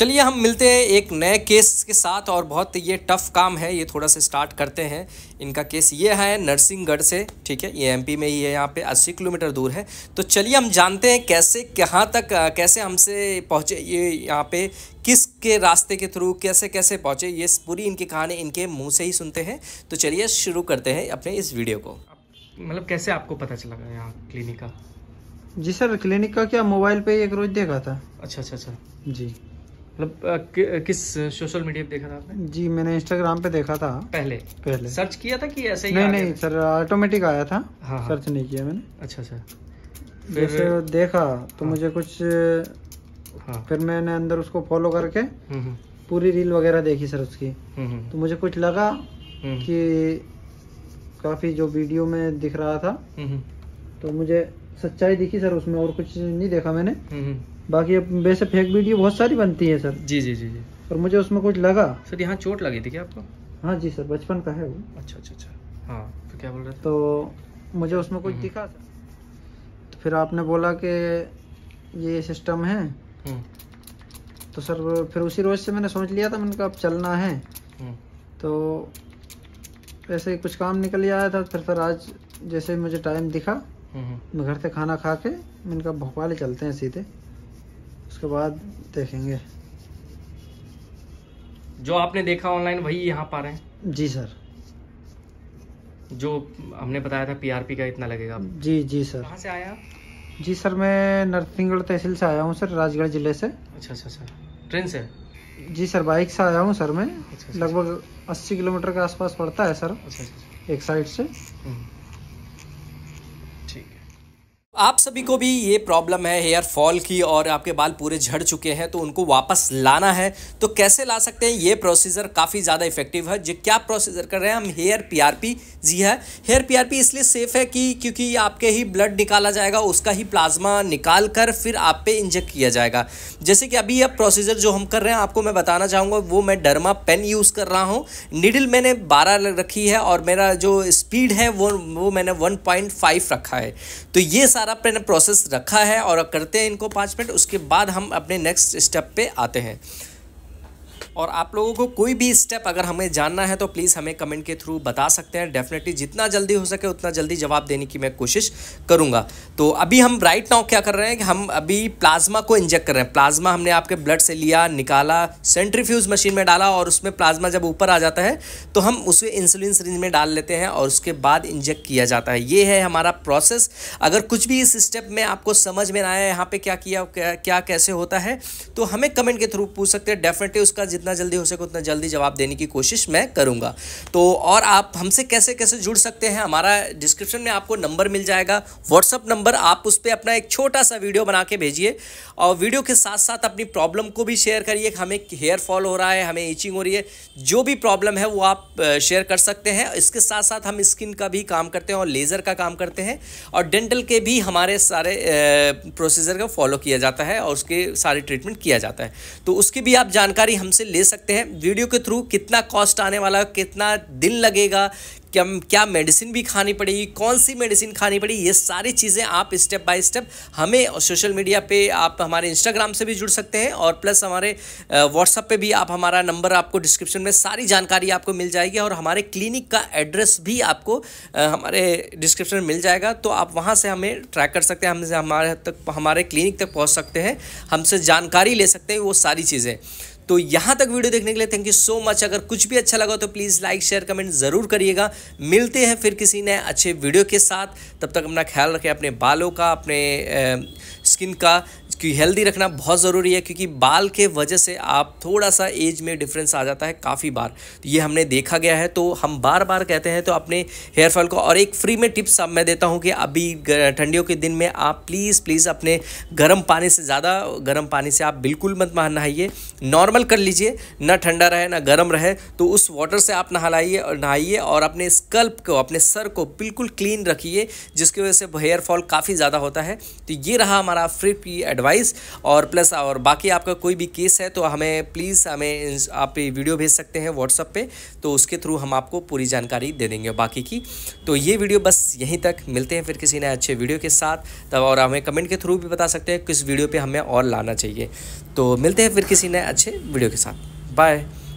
चलिए हम मिलते हैं एक नए केस के साथ और बहुत ये टफ काम है ये थोड़ा सा स्टार्ट करते हैं इनका केस ये है नरसिंहगढ़ से ठीक है ये एमपी में ही है यहाँ पे 80 किलोमीटर दूर है तो चलिए हम जानते हैं कैसे कहाँ तक कैसे हमसे पहुँचे ये यहाँ पे किस के रास्ते के थ्रू कैसे कैसे पहुँचे ये पूरी इनकी कहानी इनके मुँह से ही सुनते हैं तो चलिए शुरू करते हैं अपने इस वीडियो को मतलब कैसे आपको पता चला यहाँ क्लिनिक का जी सर क्लिनिक का क्या मोबाइल पे एक रोज देखा था अच्छा अच्छा अच्छा जी मतलब किस सोशल मीडिया पे देखा था आपने जी मैंने इंस्टाग्राम पे देखा था पहले पहले सर्च किया था कि ऐसे ही नहीं नहीं सर ऑटोमेटिक आया था हाँ, सर्च हाँ। नहीं किया मैंने अच्छा अच्छा जैसे देखा तो हाँ, मुझे कुछ हाँ, फिर मैंने अंदर उसको फॉलो करके हम्म, हम्म। पूरी रील वगैरह देखी सर उसकी हम्म, तो मुझे कुछ लगा कि काफी जो वीडियो में दिख रहा था तो मुझे सच्चाई दिखी सर उसमें और कुछ नहीं देखा मैंने हम्म, हम्म। बाकी वैसे फेक वीडियो बहुत सारी बनती है सर जी जी जी जी और मुझे उसमें कुछ लगा सर यहाँ चोट लगी थी क्या आपको हाँ जी सर बचपन का है वो अच्छा अच्छा अच्छा हाँ तो क्या बोल रहे थे? तो मुझे उसमें कुछ हम्म, दिखा सर तो फिर आपने बोला कि ये सिस्टम है तो सर फिर उसी रोज़ से मैंने सोच लिया था मैंने कहा अब चलना है तो ऐसे कुछ काम निकल आया था फिर सर आज जैसे मुझे टाइम दिखा मैं घर से खाना खा के मैंने कहा भोपाल चलते हैं सीधे उसके बाद देखेंगे जो आपने देखा ऑनलाइन वही यहाँ पा रहे हैं जी सर जो हमने बताया था पीआरपी का इतना लगेगा जी जी सर कहाँ से आया जी सर मैं नरसिंहगढ़ तहसील से आया हूँ सर राजगढ़ जिले से अच्छा अच्छा सर अच्छा। ट्रेन से जी सर बाइक से आया हूँ सर मैं अच्छा, अच्छा, अच्छा। लगभग 80 किलोमीटर के आसपास पड़ता है सर अच्छा, अच्छा, एक साइड से हम्म। आप सभी को भी ये प्रॉब्लम है हेयर फॉल की और आपके बाल पूरे झड़ चुके हैं तो उनको वापस लाना है तो कैसे ला सकते हैं ये प्रोसीजर काफ़ी ज़्यादा इफेक्टिव है जो क्या प्रोसीजर कर रहे हैं हम हेयर पीआरपी जी है हेयर पीआरपी इसलिए सेफ़ है कि क्योंकि आपके ही ब्लड निकाला जाएगा उसका ही प्लाज्मा निकाल कर फिर आप पे इंजेक्ट किया जाएगा जैसे कि अभी यह प्रोसीजर जो हम कर रहे हैं आपको मैं बताना चाहूँगा वो मैं डरमा पेन यूज़ कर रहा हूँ निडिल मैंने बारह रखी है और मेरा जो स्पीड है वो वो मैंने वन रखा है तो ये सारा मैंने प्रोसेस रखा है और करते हैं इनको पाँच मिनट उसके बाद हम अपने नेक्स्ट स्टेप पे आते हैं और आप लोगों को कोई भी स्टेप अगर हमें जानना है तो प्लीज़ हमें कमेंट के थ्रू बता सकते हैं डेफिनेटली जितना जल्दी हो सके उतना जल्दी जवाब देने की मैं कोशिश करूँगा तो अभी हम राइट नाउ क्या कर रहे हैं कि हम अभी प्लाज्मा को इंजेक्ट कर रहे हैं प्लाज्मा हमने आपके ब्लड से लिया निकाला सेंट्रीफ्यूज मशीन में डाला और उसमें प्लाज्मा जब ऊपर आ जाता है तो हम उसे इंसुलिन सरिंज में डाल लेते हैं और उसके बाद इंजेक्ट किया जाता है ये है हमारा प्रोसेस अगर कुछ भी इस स्टेप में आपको समझ में ना आया यहाँ पर क्या किया क्या, क्या कैसे होता है तो हमें कमेंट के थ्रू पूछ सकते हैं डेफिनेटली उसका जितना जितना जल्दी हो सके उतना जल्दी जवाब देने की कोशिश मैं करूँगा तो और आप हमसे कैसे कैसे जुड़ सकते हैं हमारा डिस्क्रिप्शन में आपको नंबर मिल जाएगा व्हाट्सअप नंबर आप उस पर अपना एक छोटा सा वीडियो बना के भेजिए और वीडियो के साथ साथ अपनी प्रॉब्लम को भी शेयर करिए हमें हेयर फॉल हो रहा है हमें ईचिंग हो रही है जो भी प्रॉब्लम है वो आप शेयर कर सकते हैं इसके साथ साथ हम स्किन का भी काम करते हैं और लेज़र का काम करते हैं और डेंटल के भी हमारे सारे प्रोसीजर का फॉलो किया जाता है और उसके सारे ट्रीटमेंट किया जाता है तो उसकी भी आप जानकारी हमसे ले सकते हैं वीडियो के थ्रू कितना कॉस्ट आने वाला कितना दिन लगेगा क्या क्या मेडिसिन भी खानी पड़ेगी कौन सी मेडिसिन खानी पड़ेगी ये सारी चीज़ें आप स्टेप बाय स्टेप हमें सोशल मीडिया पे आप हमारे इंस्टाग्राम से भी जुड़ सकते हैं और प्लस हमारे व्हाट्सअप पे भी आप हमारा नंबर आपको डिस्क्रिप्शन में सारी जानकारी आपको मिल जाएगी और हमारे क्लिनिक का एड्रेस भी आपको हमारे डिस्क्रिप्शन में मिल जाएगा तो आप वहाँ से हमें ट्रैक कर सकते हैं हमसे हमारे तक हमारे क्लिनिक तक पहुँच सकते हैं हमसे जानकारी ले सकते हैं वो सारी चीज़ें तो यहाँ तक वीडियो देखने के लिए थैंक यू सो मच अगर कुछ भी अच्छा लगा तो प्लीज़ लाइक शेयर कमेंट ज़रूर करिएगा मिलते हैं फिर किसी नए अच्छे वीडियो के साथ तब तक अपना ख्याल रखें अपने बालों का अपने स्किन का क्योंकि हेल्दी रखना बहुत ज़रूरी है क्योंकि बाल के वजह से आप थोड़ा सा एज में डिफरेंस आ जाता है काफ़ी बार तो ये हमने देखा गया है तो हम बार बार कहते हैं तो अपने हेयर फॉल को और एक फ्री में टिप्स अब मैं देता हूँ कि अभी ठंडियों के दिन में आप प्लीज़ प्लीज़ अपने गर्म पानी से ज़्यादा गर्म पानी से आप बिल्कुल मत नहाइए नॉर्मल कर लीजिए ना ठंडा रहे ना गर्म रहे तो उस वाटर से आप नहाइए और नहाइए और अपने स्कल्प को अपने सर को बिल्कुल क्लीन रखिए जिसकी वजह से हेयर फॉल काफ़ी ज़्यादा होता है तो ये रहा हमारा फ्री पी एडवाइस एडवाइस और प्लस और बाकी आपका कोई भी केस है तो हमें प्लीज़ हमें आप वीडियो भेज सकते हैं व्हाट्सअप पे तो उसके थ्रू हम आपको पूरी जानकारी दे देंगे बाकी की तो ये वीडियो बस यहीं तक मिलते हैं फिर किसी नए अच्छे वीडियो के साथ तब और हमें कमेंट के थ्रू भी बता सकते हैं किस वीडियो पर हमें और लाना चाहिए तो मिलते हैं फिर किसी नए अच्छे वीडियो के साथ बाय